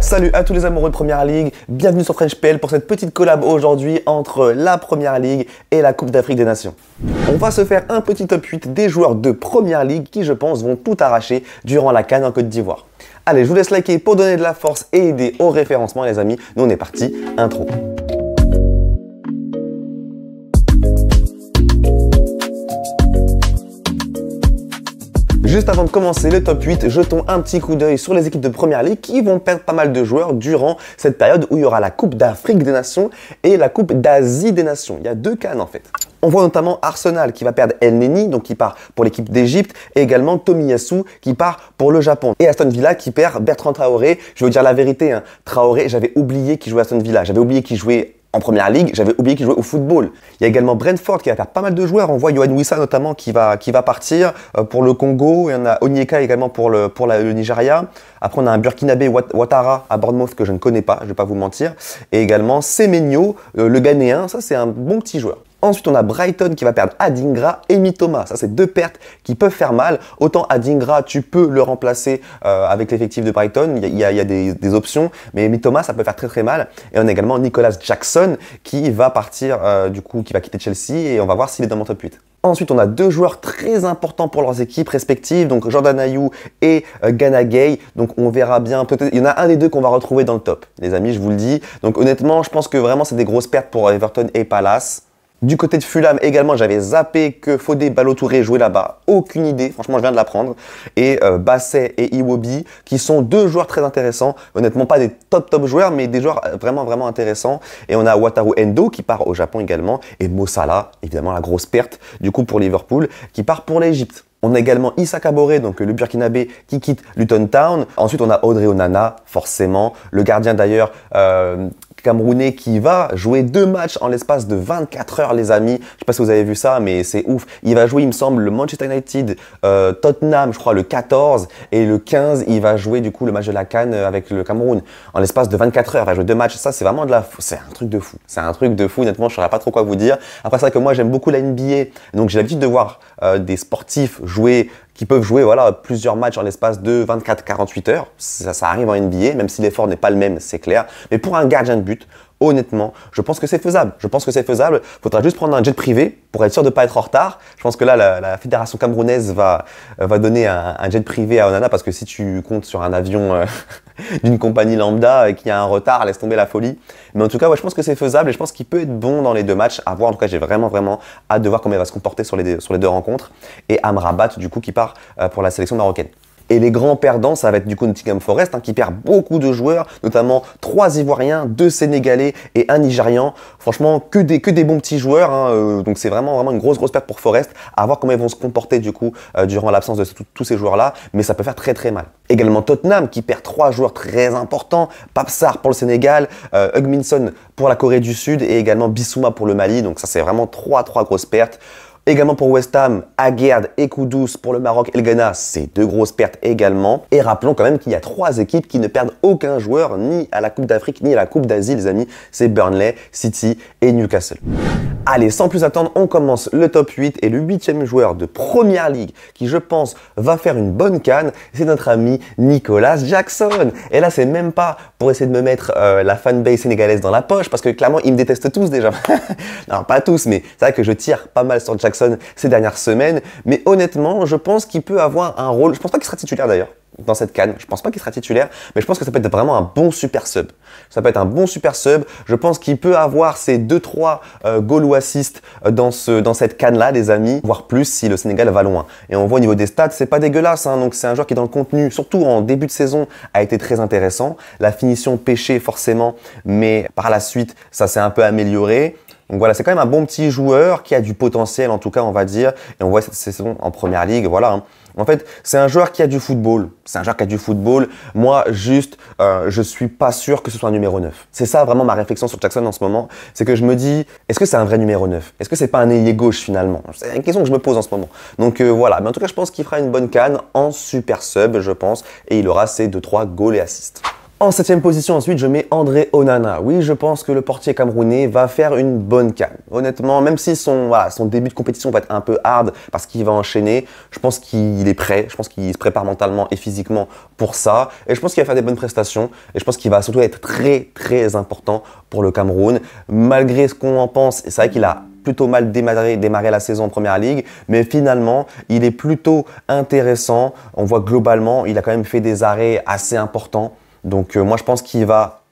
Salut à tous les amoureux de Première Ligue, bienvenue sur French pour cette petite collab aujourd'hui entre la Première Ligue et la Coupe d'Afrique des Nations. On va se faire un petit top 8 des joueurs de Première Ligue qui je pense vont tout arracher durant la canne en Côte d'Ivoire. Allez, je vous laisse liker pour donner de la force et aider au référencement les amis, nous on est parti, intro. Juste avant de commencer le top 8, jetons un petit coup d'œil sur les équipes de Première Ligue qui vont perdre pas mal de joueurs durant cette période où il y aura la Coupe d'Afrique des Nations et la Coupe d'Asie des Nations. Il y a deux cannes en fait. On voit notamment Arsenal qui va perdre El Neni, donc qui part pour l'équipe d'Egypte, et également Tomiyasu qui part pour le Japon. Et Aston Villa qui perd Bertrand Traoré. Je vais vous dire la vérité, hein. Traoré, j'avais oublié qu'il jouait à Aston Villa. J'avais oublié qu'il jouait en première ligue, j'avais oublié qu'il jouait au football. Il y a également Brentford qui va faire pas mal de joueurs. On voit Yohan Wissa notamment qui va, qui va partir euh, pour le Congo. Il y en a Onyeka également pour, le, pour le Nigeria. Après, on a un Burkinabé Ouattara à Bournemouth que je ne connais pas, je ne vais pas vous mentir. Et également Semenyo, euh, le Ghanéen. Ça, c'est un bon petit joueur. Ensuite, on a Brighton qui va perdre Adingra et Mitoma. Ça, c'est deux pertes qui peuvent faire mal. Autant Adingra, tu peux le remplacer euh, avec l'effectif de Brighton. Il y a, des, options. Mais Mitoma, ça peut faire très très mal. Et on a également Nicolas Jackson qui va partir, euh, du coup, qui va quitter Chelsea. Et on va voir s'il est dans mon top 8. Ensuite, on a deux joueurs très importants pour leurs équipes respectives, donc Jordan Ayou et euh, Gana Gay. Donc on verra bien, peut-être il y en a un des deux qu'on va retrouver dans le top, les amis, je vous le dis. Donc honnêtement, je pense que vraiment c'est des grosses pertes pour Everton et Palace. Du côté de Fulham également, j'avais zappé que Fodé Balotouré jouait là-bas. Aucune idée, franchement, je viens de l'apprendre. Et euh, Basset et Iwobi, qui sont deux joueurs très intéressants. Honnêtement, pas des top top joueurs, mais des joueurs euh, vraiment vraiment intéressants. Et on a Wataru Endo qui part au Japon également. Et Mosala, évidemment la grosse perte du coup pour Liverpool, qui part pour l'Égypte. On a également Issa Kabore, donc euh, le Burkinabé qui quitte Luton Town. Ensuite, on a Audrey Onana, forcément, le gardien d'ailleurs Camerounais qui va jouer deux matchs en l'espace de 24 heures, les amis. Je sais pas si vous avez vu ça, mais c'est ouf. Il va jouer, il me semble, le Manchester United, euh, Tottenham, je crois, le 14 et le 15. Il va jouer du coup le match de la Cannes euh, avec le Cameroun en l'espace de 24 heures. Il va jouer deux matchs. Ça, c'est vraiment de la, c'est un truc de fou. C'est un truc de fou. Honnêtement, je saurais pas trop quoi vous dire. Après ça, que moi, j'aime beaucoup la NBA, donc j'ai l'habitude de voir euh, des sportifs jouer qui peuvent jouer voilà, plusieurs matchs en l'espace de 24-48 heures. Ça, ça arrive en NBA, même si l'effort n'est pas le même, c'est clair. Mais pour un gardien de but, honnêtement, je pense que c'est faisable. Je pense que c'est faisable. Faudra juste prendre un jet privé pour être sûr de ne pas être en retard. Je pense que là, la, fédération camerounaise va, donner un, jet privé à Onana parce que si tu comptes sur un avion euh, d'une compagnie lambda et qu'il y a un retard, laisse tomber la folie. Mais en tout cas, je pense que c'est faisable et je pense qu'il peut être bon dans les deux matchs. À voir. En tout cas, j'ai vraiment, vraiment hâte de voir comment il va se comporter sur les, sur les deux rencontres. Et Amrabat, du coup, qui part euh, pour la sélection marocaine. Et les grands perdants, ça va être du coup Nottingham Forest, hein, qui perd beaucoup de joueurs, notamment trois Ivoiriens, deux Sénégalais et un Nigérian. Franchement, que des, que des bons petits joueurs. Hein, euh, donc c'est vraiment, vraiment une grosse, grosse perte pour Forest. À voir comment ils vont se comporter du coup euh, durant l'absence de tous ces joueurs-là. Mais ça peut faire très, très mal. Également Tottenham, qui perd trois joueurs très importants. Papsar pour le Sénégal, euh, Hugminson pour la Corée du Sud et également Bissouma pour le Mali. Donc ça, c'est vraiment trois, trois grosses pertes. Également pour West Ham, Aguerd et Koudous pour le Maroc et le Ghana, c'est deux grosses pertes également. Et rappelons quand même qu'il y a trois équipes qui ne perdent aucun joueur ni à la Coupe d'Afrique ni à la Coupe d'Asie, les amis. C'est Burnley, City et Newcastle. Allez, sans plus attendre, on commence le top 8 et le huitième joueur de Première Ligue qui, je pense, va faire une bonne canne, c'est notre ami Nicolas Jackson. Et là, c'est même pas pour essayer de me mettre euh, la fanbase sénégalaise dans la poche parce que clairement, ils me détestent tous déjà. non, pas tous, mais c'est vrai que je tire pas mal sur Jackson ces dernières semaines, mais honnêtement, je pense qu'il peut avoir un rôle. Je pense pas qu'il sera titulaire d'ailleurs dans cette canne. Je pense pas qu'il sera titulaire, mais je pense que ça peut être vraiment un bon super sub. Ça peut être un bon super sub. Je pense qu'il peut avoir ses 2-3 goal ou assists euh, dans, cette canne-là, les amis, voire plus si le Sénégal va loin. Et on voit au niveau des stats, c'est pas dégueulasse. Hein. donc c'est un joueur qui, dans le contenu, surtout en début de saison, a été très intéressant. La finition pêchée, forcément, mais par la suite, ça s'est un peu amélioré. Donc voilà, c'est quand même un bon petit joueur qui a du potentiel, en tout cas, on va dire. Et on voit cette saison en première ligue, voilà. Hein. En fait, c'est un joueur qui a du football. C'est un joueur qui a du football. Moi, juste, euh, je suis pas sûr que ce soit un numéro 9. C'est ça vraiment ma réflexion sur Jackson en ce moment. C'est que je me dis, est-ce que c'est un vrai numéro 9 Est-ce que c'est pas un ailier gauche finalement C'est une question que je me pose en ce moment. Donc euh, voilà. Mais en tout cas, je pense qu'il fera une bonne canne en super sub, je pense. Et il aura ses 2-3 goals et assists. En septième position ensuite, je mets André Onana. Oui, je pense que le portier camerounais va faire une bonne canne. Honnêtement, même si son, voilà, son début de compétition va être un peu hard parce qu'il va enchaîner, je pense qu'il est prêt, je pense qu'il se prépare mentalement et physiquement pour ça. Et je pense qu'il va faire des bonnes prestations et je pense qu'il va surtout être très très important pour le Cameroun. Malgré ce qu'on en pense, c'est vrai qu'il a plutôt mal démarré, démarré, la saison en première ligue, mais finalement, il est plutôt intéressant. On voit globalement, il a quand même fait des arrêts assez importants. Donc euh, moi je pense qu'il va,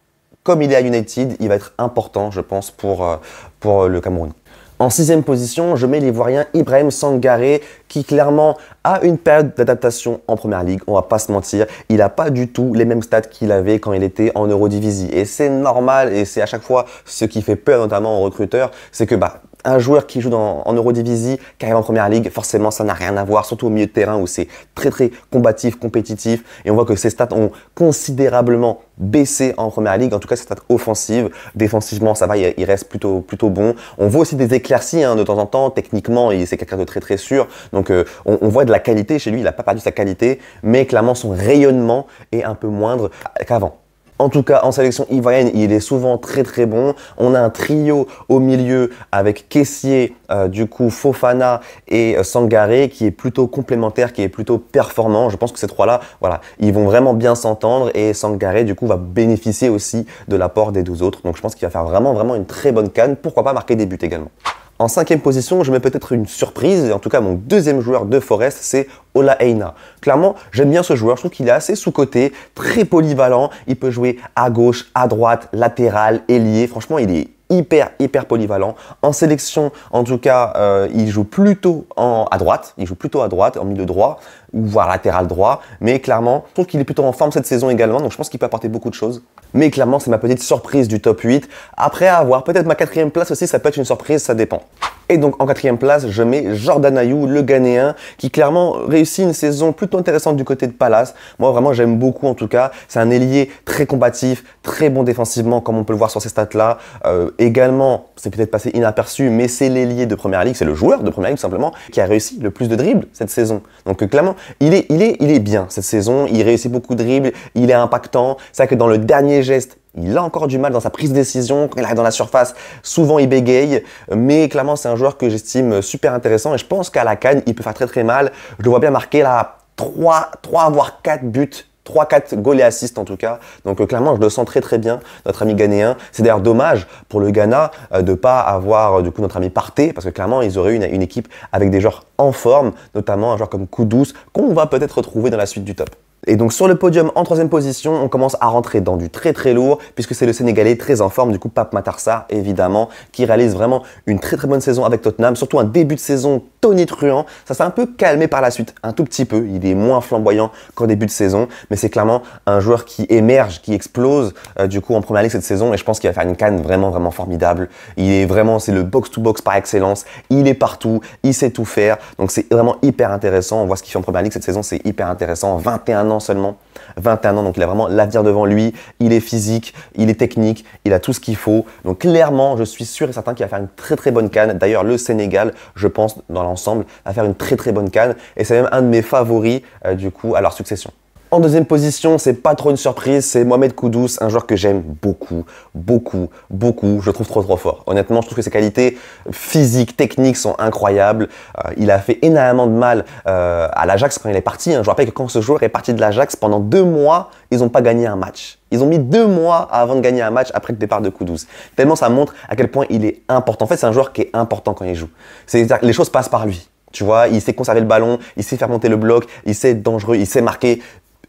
comme il est à United, il va être important je pense pour, euh, pour euh, le Cameroun. En sixième position, je mets l'Ivoirien Ibrahim Sangaré qui clairement a une période d'adaptation en Première Ligue, on va pas se mentir, il n'a pas du tout les mêmes stats qu'il avait quand il était en Eurodivisie. Et c'est normal, et c'est à chaque fois ce qui fait peur notamment aux recruteurs, c'est que bah, un joueur qui joue en Eurodivisie, qui arrive en Première Ligue, forcément, ça n'a rien à voir, surtout au milieu de terrain où c'est très très combatif, compétitif. Et on voit que ses stats ont considérablement baissé en Première Ligue, en tout cas ses stats offensives. Défensivement, ça va, il, reste plutôt, plutôt bon. On voit aussi des éclaircies hein, de temps en temps, techniquement, c'est quelqu'un de très très sûr. Donc euh, on, on, voit de la qualité chez lui, il n'a pas perdu sa qualité, mais clairement son rayonnement est un peu moindre qu'avant. En tout cas, en sélection ivoirienne, il est souvent très très bon. On a un trio au milieu avec caissier euh, du coup Fofana et euh, Sangaré qui est plutôt complémentaire, qui est plutôt performant. Je pense que ces trois-là, voilà, ils vont vraiment bien s'entendre et Sangaré du coup va bénéficier aussi de l'apport des deux autres. Donc je pense qu'il va faire vraiment vraiment une très bonne canne. Pourquoi pas marquer des buts également. En cinquième position, je mets peut-être une surprise, et en tout cas mon deuxième joueur de Forest, c'est Ola Eina. Clairement, j'aime bien ce joueur, je trouve qu'il est assez sous-côté, très polyvalent, il peut jouer à gauche, à droite, latéral, ailier, franchement il est hyper hyper polyvalent. En sélection, en tout cas, euh, il joue plutôt en, à droite, il joue plutôt à droite, en milieu droit, ou voire latéral droit, mais clairement, je trouve qu'il est plutôt en forme cette saison également, donc je pense qu'il peut apporter beaucoup de choses. Mais clairement, c'est ma petite surprise du top 8. Après avoir peut-être ma quatrième place aussi, ça peut être une surprise, ça dépend. Et donc en quatrième place, je mets Jordan Ayou, le Ghanéen, qui clairement réussit une saison plutôt intéressante du côté de Palace. Moi vraiment j'aime beaucoup en tout cas. C'est un ailier très combatif, très bon défensivement comme on peut le voir sur ces stats-là. Euh, également, c'est peut-être passé inaperçu, mais c'est l'ailier de Première Ligue, c'est le joueur de Première Ligue simplement qui a réussi le plus de dribbles cette saison. Donc euh, clairement, il est, il, est, il est bien cette saison, il réussit beaucoup de dribbles, il est impactant. C'est vrai que dans le dernier geste, il a encore du mal dans sa prise de décision, quand il arrive dans la surface, souvent il bégaye, mais clairement c'est un joueur que j'estime super intéressant et je pense qu'à la canne, il peut faire très très mal. Je le vois bien marquer là 3, trois voire 4 buts 3-4 goals et assists en tout cas. Donc euh, clairement, je le sens très très bien, notre ami ghanéen. C'est d'ailleurs dommage pour le Ghana de euh, de pas avoir euh, du coup notre ami parté, parce que clairement, ils auraient une, une équipe avec des joueurs en forme, notamment un joueur comme Kudus, qu'on va peut-être retrouver dans la suite du top. Et donc sur le podium en troisième position, on commence à rentrer dans du très très lourd puisque c'est le Sénégalais très en forme, du coup Pape Matarsa évidemment, qui réalise vraiment une très très bonne saison avec Tottenham, surtout un début de saison tonitruant. Ça s'est un peu calmé par la suite, un tout petit peu. Il est moins flamboyant qu'en début de saison, mais c'est clairement un joueur qui émerge, qui explose euh, du coup en première ligue cette saison et je pense qu'il va faire une canne vraiment vraiment formidable. Il est vraiment, c'est le box-to-box par excellence. Il est partout, il sait tout faire. Donc c'est vraiment hyper intéressant. On voit ce qu'il fait en première ligue cette saison, c'est hyper intéressant. 21 ans seulement. 21 ans, donc il a vraiment l'avenir devant lui. Il est physique, il est technique, il a tout ce qu'il faut. Donc clairement, je suis sûr et certain qu'il va faire une très très bonne canne. D'ailleurs, le Sénégal, je pense, dans l'ensemble, va faire une très très bonne canne. Et c'est même un de mes favoris euh, du coup à leur succession. En deuxième position, c'est pas trop une surprise, c'est Mohamed Koudous, un joueur que j'aime beaucoup, beaucoup, beaucoup. Je le trouve trop trop fort. Honnêtement, je trouve que ses qualités physiques, techniques sont incroyables. Euh, il a fait énormément de mal euh, à l'Ajax quand il est parti. Hein. Je rappelle que quand ce joueur est parti de l'Ajax, pendant deux mois, ils n'ont pas gagné un match. Ils ont mis deux mois avant de gagner un match après le départ de Kudus. Tellement ça montre à quel point il est important. En fait, c'est un joueur qui est important quand il joue. C'est-à-dire que les choses passent par lui. Tu vois, il sait conserver le ballon, il sait faire monter le bloc, il sait être dangereux, il sait marquer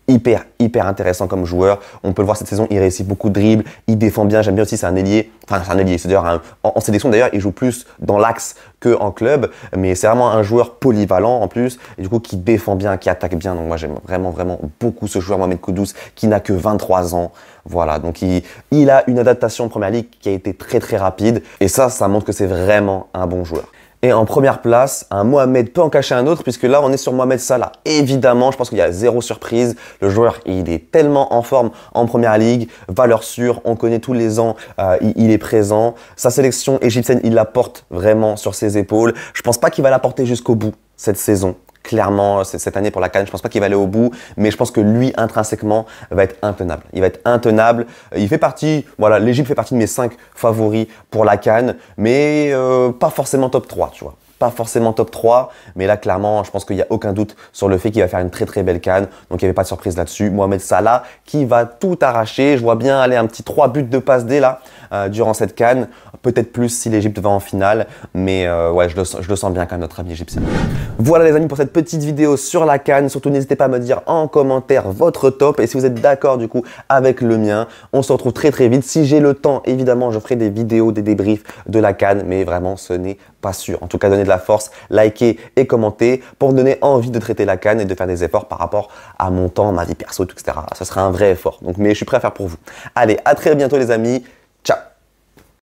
hyper, hyper intéressant comme joueur. On peut le voir cette saison, il réussit beaucoup de dribbles, il défend bien. J'aime bien aussi, c'est un ailier. Enfin, c'est un ailier. cest d'ailleurs en, sélection d'ailleurs, il joue plus dans l'axe qu'en club. Mais c'est vraiment un joueur polyvalent en plus. Et du coup, qui défend bien, qui attaque bien. Donc, moi, j'aime vraiment, vraiment beaucoup ce joueur, Mohamed Koudous, qui n'a que 23 ans. Voilà. Donc, il, il a une adaptation en première ligue qui a été très, très rapide. Et ça, ça montre que c'est vraiment un bon joueur. Et en première place, un Mohamed peut en cacher un autre, puisque là, on est sur Mohamed Salah. Évidemment, je pense qu'il y a zéro surprise. Le joueur, il est tellement en forme en première ligue, valeur sûre, on connaît tous les ans, euh, il, est présent. Sa sélection égyptienne, il la porte vraiment sur ses épaules. Je pense pas qu'il va la porter jusqu'au bout cette saison clairement cette année pour la Cannes. Je pense pas qu'il va aller au bout, mais je pense que lui intrinsèquement va être intenable. Il va être intenable. Euh, il fait partie, voilà, l'Égypte fait partie de mes 5 favoris pour la Cannes, mais euh, pas forcément top 3, tu vois pas forcément top 3, mais là clairement, je pense qu'il n'y a aucun doute sur le fait qu'il va faire une très très belle canne, donc il n'y avait pas de surprise là-dessus. Mohamed Salah qui va tout arracher, je vois bien aller un petit 3 buts de passe dès là euh, durant cette canne. Peut-être plus si l'Egypte va en finale, mais euh, ouais, je le, sens bien quand même, notre ami égyptien. Voilà les amis pour cette petite vidéo sur la canne. Surtout n'hésitez pas à me dire en commentaire votre top et si vous êtes d'accord du coup avec le mien. On se retrouve très très vite. Si j'ai le temps, évidemment, je ferai des vidéos, des débriefs de la canne, mais vraiment ce n'est pas sûr. En tout cas, donnez de la force, likez et commentez pour donner envie de traiter la canne et de faire des efforts par rapport à mon temps, ma vie perso, etc. Ce sera un vrai effort. Donc, mais je suis prêt à faire pour vous. Allez, à très bientôt les amis.